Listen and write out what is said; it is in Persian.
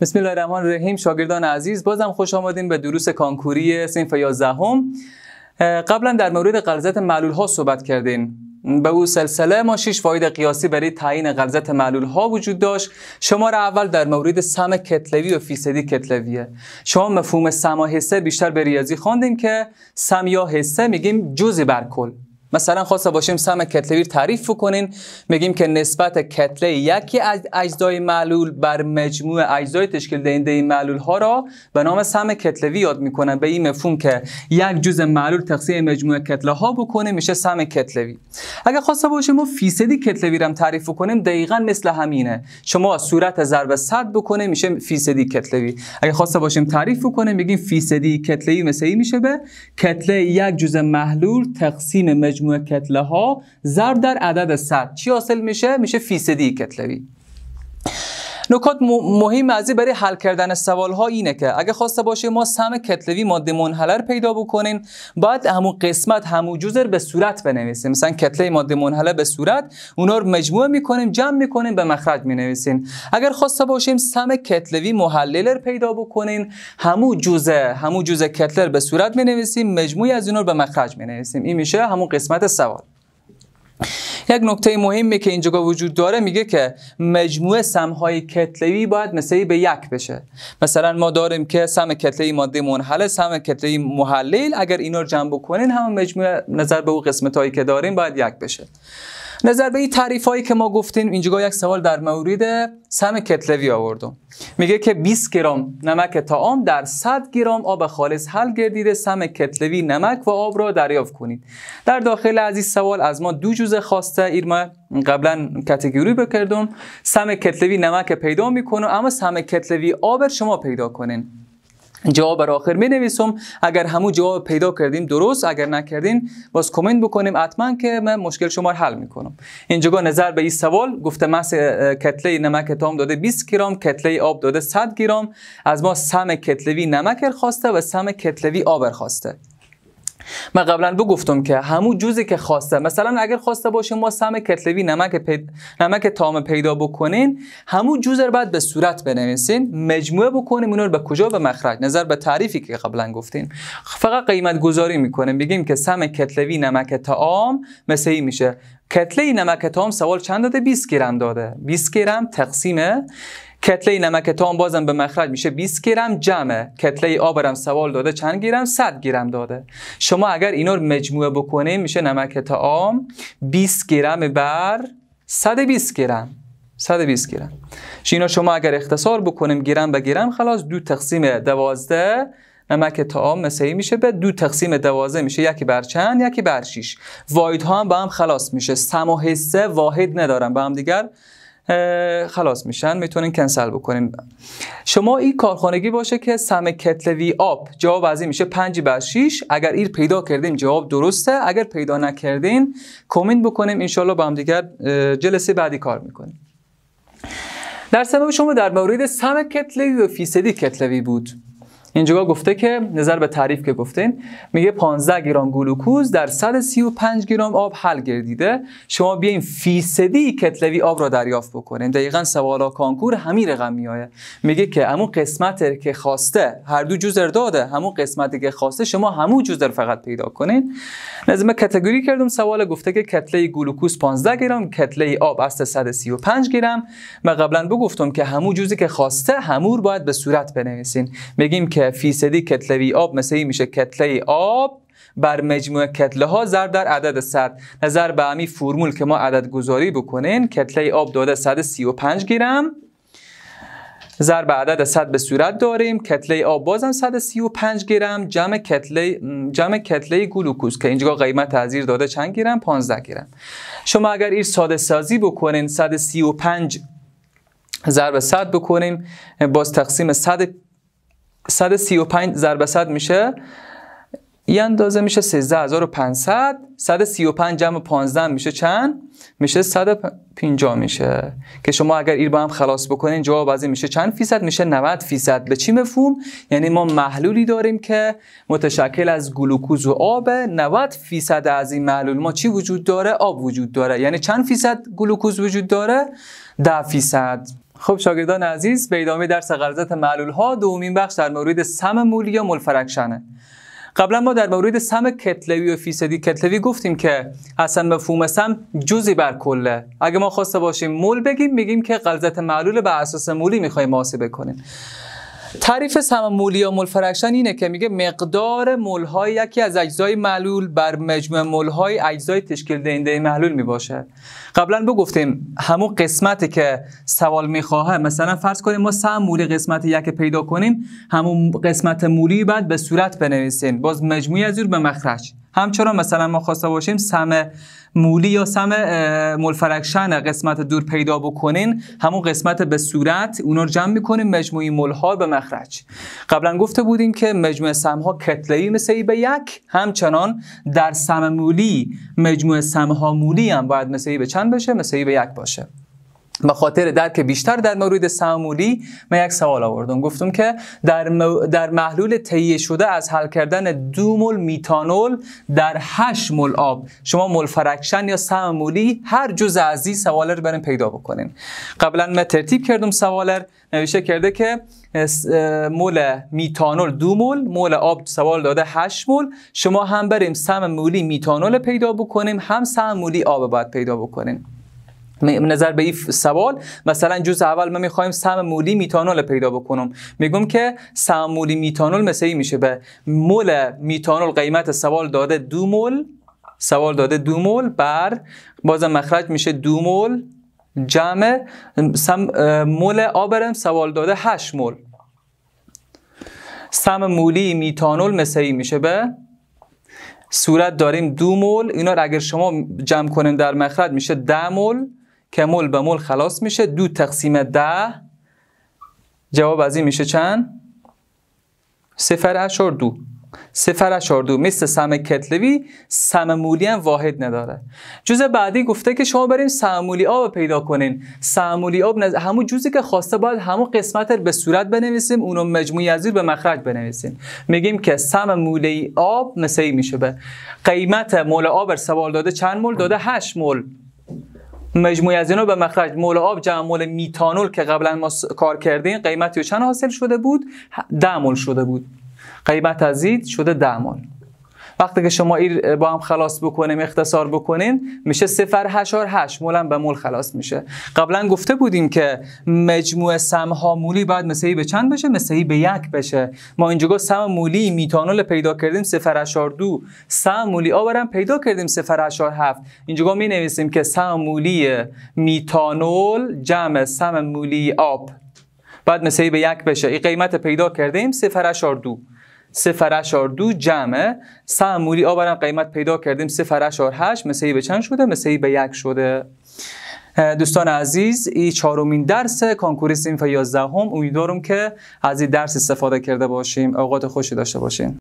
بسم الله الرحمن الرحیم شاگردان عزیز بازم خوش آمدین به دروس کانکوری سنف 11 هم قبلا در مورد غلظت معلول ها صحبت کردیم به او سلسله ما 6 فاید قیاسی برای تعیین غلظت معلول ها وجود داشت شماره اول در مورد سم کتلوی و فیصدی کتلویه شما مفهوم سم و بیشتر به ریاضی خواندیم که سم یا حسه میگیم جزء بر کل مثلا خواسته باشیم سم کتلوی تعریف کنین میگیم که نسبت کتله یکی از اجزای معلول بر مجموع اجزای تشکیل دهنده این معلول ها را به نام سم کتلوی یاد میکنن به این مفهوم که یک جزء معلول تقسیم مجموع کتله ها بکنه میشه سم کتلوی اگر خواسته باشیم ما فیصدی کتلوی رو تعریف کنیم دقیقا مثل همینه شما صورت ضرب صد بکنه میشه فیصدی کتلوی اگر خواسته باشیم تعریف کنیم میگیم فیصدی کتلوی مثل میشه به کتله یک جزء محلول تقسیم مجموع مجموع کتله ها ضرب در عدد 100 چی حاصل میشه میشه فیصدی کتلوی نکات مهم از برای حل کردن سوال اینه که اگه خواسته باشیم ما سم کتلوی ماده منحله پیدا بکنین بعد همون قسمت همون جزر به صورت بنویسیم مثلا کتله ماده منحله به صورت اونا رو مجموعه میکنیم جمع میکنیم به مخرج مینویسیم. اگر خواسته باشیم سم کتلوی محلل پیدا بکنین همون جزء همون جزء کتلر به صورت مینویسیم مجموعی از اینا رو به مخرج مینویسیم این میشه همون قسمت سوال یک نکته مهمی که اینجا وجود داره میگه که مجموع سمهای کتلوی باید مثل به یک بشه مثلا ما داریم که سم کتلوی ماده منحل سم کتلوی محلل اگر اینا رو جمع بکنین هم مجموع نظر به او قسمت هایی که داریم باید یک بشه نظر به این تعریف هایی که ما گفتیم اینجا یک سوال در مورد سم کتلوی آوردم میگه که 20 گرم نمک تعام در 100 گرام آب خالص حل گردیده سم کتلوی نمک و آب را دریافت کنید در داخل از این سوال از ما دو جوز خواسته ایرما قبلا کاتگوری بکردم سم کتلوی نمک پیدا میکنه اما سم کتلوی آب شما پیدا کنین جواب را آخر می نویسم اگر همو جواب پیدا کردیم درست اگر نکردین باز کامنت بکنیم حتما که من مشکل شما رو حل میکنم اینجا نظر به این سوال گفته مس کتله نمک تام داده 20 گرم کتله آب داده 100 گرم از ما سم کتلوی نمک خواسته و سم کتلوی آب خواسته من قبلا بگفتم که همو جوزی که خواسته مثلا اگر خواسته باشه ما سم کتلوی نمک پید... نمک تام پیدا بکنین همو جوز رو بعد به صورت بنویسین مجموعه بکنیم اون رو به کجا به مخرج نظر به تعریفی که قبلا گفتیم فقط قیمت گذاری میکنیم بگیم که سم کتلوی نمک تعام مثل این میشه کتله نمک تام سوال چند داده 20 گرم داده 20 گرم تقسیم کتله نمک تام بازم به مخرج میشه 20 گرم جمعه کتله آبرم سوال داده چند گرم 100 گرم داده شما اگر اینا رو مجموعه بکنیم میشه نمک تام 20 گرم بر 120 گرم 120 گرم اینا شما اگر اختصار بکنیم گرم به گرم خلاص دو تقسیم 12 نمک مثل مساوی میشه به دو تقسیم 12 میشه یکی بر چند یکی بر 6 واحد ها هم با هم خلاص میشه سم و حسه واحد ندارم با هم دیگر خلاص میشن میتونین کنسل بکنین شما این کارخانگی باشه که سم کتلوی آب جواب از این میشه 5 بر 6 اگر ایر پیدا کردیم جواب درسته اگر پیدا نکردین کامنت بکنیم انشالله با هم دیگر جلسه بعدی کار میکنیم در سبب شما در مورد سم کتلوی و فیصدی کتلوی بود اینجا گفته که نظر به تعریف که گفتین میگه 15 گرم گلوکوز در 135 گرم آب حل گردیده شما بیاین فیصدی کتلوی آب را دریافت بکنین دقیقا سوالا کانکور همین رقم میایه میگه که همون قسمت که خواسته هر دو جزر داده همون قسمتی که خواسته شما همون جزر فقط پیدا کنین لازمه کاتگوری کردم سوال گفته که کتله گلوکوز 15 گرم کتله آب است 135 گرم و قبلا بگفتم که همون جزی که خواسته همور باید به صورت بنویسین میگیم که که فیصدی کتلوی آب مثل میشه کتله آب بر مجموع کتله ها ضرب در عدد 100 نظر به همین فرمول که ما عدد گذاری بکنین کتله آب داده 135 گیرم ضرب عدد 100 به صورت داریم کتله آب بازم 135 گرم جمع کتله جمع کتله گلوکوز که اینجا قیمت تعذیر داده چند گرم 15 گرم شما اگر این ساده سازی بکنین 135 ضرب 100 بکنیم باز تقسیم 100 135 ضرب 100 میشه این اندازه میشه 13500 135 جمع 15 میشه چند میشه 150 میشه که شما اگر این با هم خلاص بکنین جواب از این میشه چند فیصد میشه 90 فیصد به چی مفهوم یعنی ما محلولی داریم که متشکل از گلوکوز و آب 90 فیصد از این محلول ما چی وجود داره آب وجود داره یعنی چند فیصد گلوکوز وجود داره 10 فیصد خب شاگردان عزیز به ادامه درس غلظت معلول ها دومین بخش در مورد سم مولی یا ملفرکشنه قبلا ما در مورد سم کتلوی و فیصدی کتلوی گفتیم که اصلا مفهوم سم جزی بر کله اگه ما خواسته باشیم مول بگیم میگیم که غلظت معلول بر اساس مولی میخوایم محاسبه کنیم تعریف سم مولی یا مول فرکشن اینه که میگه مقدار های یکی از اجزای معلول بر مجموع های اجزای تشکیل دهنده معلول میباشه قبلا بگفتیم همون قسمتی که سوال میخواهه مثلا فرض کنیم ما سم مولی قسمت یک پیدا کنیم همون قسمت مولی بعد به صورت بنویسین باز مجموعی از به مخرج همچنان مثلا ما خواسته باشیم سم مولی یا سم ملفرکشن قسمت دور پیدا بکنین همون قسمت به صورت اونا رو جمع میکنیم مجموعی ملها به مخرج قبلا گفته بودیم که مجموع سم ها کتلهی مثل ای به یک همچنان در سم مولی مجموع سم ها مولی هم باید مثل ای به چند بشه مثل ای به یک باشه به خاطر درک بیشتر در مورد سمولی من یک سوال آوردم گفتم که در, در محلول تهیه شده از حل کردن دو مول میتانول در 8 مول آب شما مول فرکشن یا سمولی هر جزء از این سوال رو برین پیدا بکنین قبلا من ترتیب کردم سوال نوشته کرده که مول میتانول دو مول مول آب سوال داده 8 مول شما هم بریم سم مولی میتانول پیدا بکنیم هم سم مولی آب باید پیدا بکنیم نظر به این سوال مثلا جز اول ما میخوایم سم مولی میتانول پیدا بکنم میگم که سم مولی میتانول مثل میشه به مول میتانول قیمت سوال داده دو مول سوال داده دو مول بر بازم مخرج میشه دو مول جمع سم مول آبرم سوال داده 8 مول سم مولی میتانول مثل میشه به صورت داریم دو مول اینا اگر شما جمع کنیم در مخرج میشه ده مول که مول به مول خلاص میشه دو تقسیم ده جواب از این میشه چند؟ سفر اشار دو سفر اشار دو مثل سم کتلوی سم مولی هم واحد نداره جز بعدی گفته که شما بریم سم مولی آب پیدا کنین سم مولی آب نز... همون جوزی که خواسته باید همون قسمت رو به صورت بنویسیم اونو مجموعی از به مخرج بنویسیم میگیم که سم مولی آب مثل میشه به قیمت مول آب سوال داده چند مول داده 8 مول مجموعی از اینو به مخرج مول آب جمع مول میتانول که قبلا ما کار کردیم قیمتی چند حاصل شده بود ده مول شده بود قیمت ازید شده ده مول وقتی که شما ایر با هم خلاص بکنیم اختصار بکنین میشه سفر هشار هم به مول خلاص میشه قبلا گفته بودیم که مجموع سم ها مولی بعد مثلی به چند بشه مثلی به یک بشه ما اینجا سم مولی میتانول پیدا کردیم صفر هشار دو سم مولی آورم پیدا کردیم صفر هشار هفت اینجا می نویسیم که سم مولی میتانول جمع سم مولی آب بعد مثلی به یک بشه این قیمت پیدا کردیم سفر هشار دو سفر اشار دو جمعه سمولی آبرم قیمت پیدا کردیم سفر اشار هشت به چند شده مثلی به یک شده دوستان عزیز این چهارمین درس کنکور سینف 11 هم امیدوارم که از این درس استفاده کرده باشیم اوقات خوشی داشته باشیم